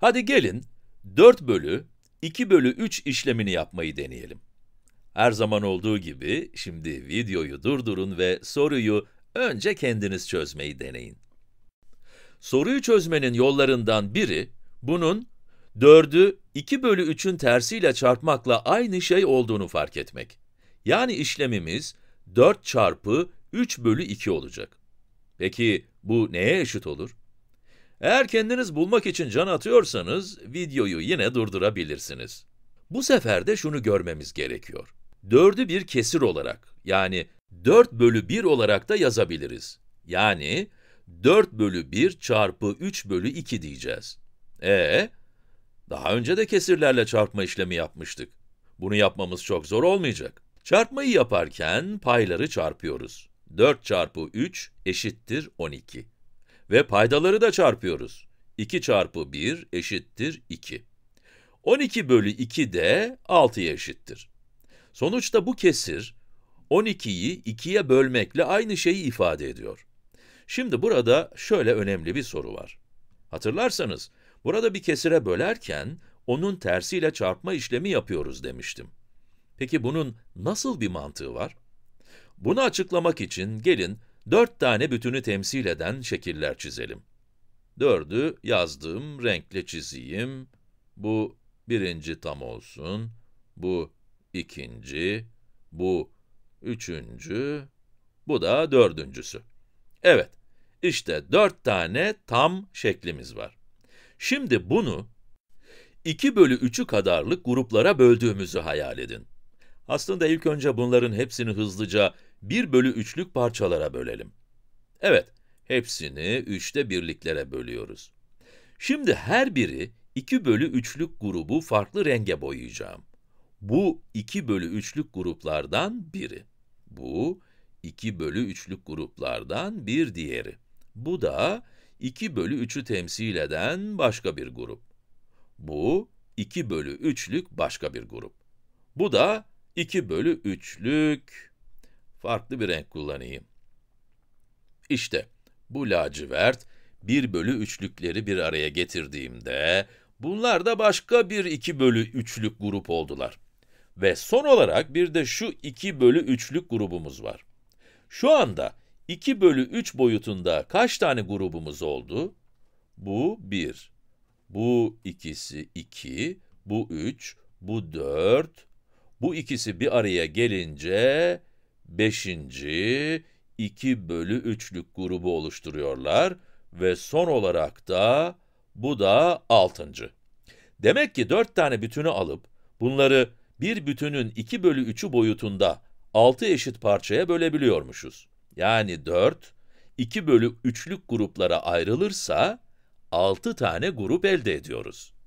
Hadi gelin 4 bölü 2 bölü 3 işlemini yapmayı deneyelim. Her zaman olduğu gibi şimdi videoyu durdurun ve soruyu önce kendiniz çözmeyi deneyin. Soruyu çözmenin yollarından biri, bunun 4'ü 2 bölü 3'ün tersiyle çarpmakla aynı şey olduğunu fark etmek. Yani işlemimiz 4 çarpı 3 bölü 2 olacak. Peki bu neye eşit olur? Eğer kendiniz bulmak için can atıyorsanız, videoyu yine durdurabilirsiniz. Bu sefer de şunu görmemiz gerekiyor. 4'ü bir kesir olarak, yani 4 bölü 1 olarak da yazabiliriz. Yani 4 bölü 1 çarpı 3 bölü 2 diyeceğiz. Ee, daha önce de kesirlerle çarpma işlemi yapmıştık. Bunu yapmamız çok zor olmayacak. Çarpmayı yaparken payları çarpıyoruz. 4 çarpı 3 eşittir 12. Ve paydaları da çarpıyoruz. 2 çarpı 1 eşittir 2. 12 bölü 2 de 6'ya eşittir. Sonuçta bu kesir, 12'yi 2'ye bölmekle aynı şeyi ifade ediyor. Şimdi burada şöyle önemli bir soru var. Hatırlarsanız, burada bir kesire bölerken, onun tersiyle çarpma işlemi yapıyoruz demiştim. Peki bunun nasıl bir mantığı var? Bunu açıklamak için gelin Dört tane bütünü temsil eden şekiller çizelim. Dördü yazdım, renkle çizeyim. Bu birinci tam olsun, bu ikinci, bu üçüncü, bu da dördüncüsü. Evet, işte dört tane tam şeklimiz var. Şimdi bunu 2 bölü 3'ü kadarlık gruplara böldüğümüzü hayal edin. Aslında ilk önce bunların hepsini hızlıca 1 bölü 3'lük parçalara bölelim. Evet, hepsini 3'te birliklere bölüyoruz. Şimdi her biri 2 bölü 3'lük grubu farklı renge boyayacağım. Bu 2 bölü 3'lük gruplardan biri. Bu 2 bölü 3'lük gruplardan bir diğeri. Bu da 2 bölü 3'ü temsil eden başka bir grup. Bu 2 bölü 3'lük başka bir grup. Bu da 2 bölü 3'lük farklı bir renk kullanayım. İşte bu lacivert 1 bölü 3'lükleri bir araya getirdiğimde bunlar da başka bir 2 bölü 3'lük grup oldular. Ve son olarak bir de şu 2 bölü 3'lük grubumuz var. Şu anda 2 bölü 3 boyutunda kaç tane grubumuz oldu? Bu 1, bu ikisi 2, bu 3, bu 4, bu ikisi bir araya gelince 5. 2 bölü 3'lük grubu oluşturuyorlar ve son olarak da bu da 6. Demek ki 4 tane bütünü alıp bunları bir bütünün 2 bölü 3'ü boyutunda 6 eşit parçaya bölebiliyormuşuz. Yani 4, 2 bölü 3'lük gruplara ayrılırsa 6 tane grup elde ediyoruz.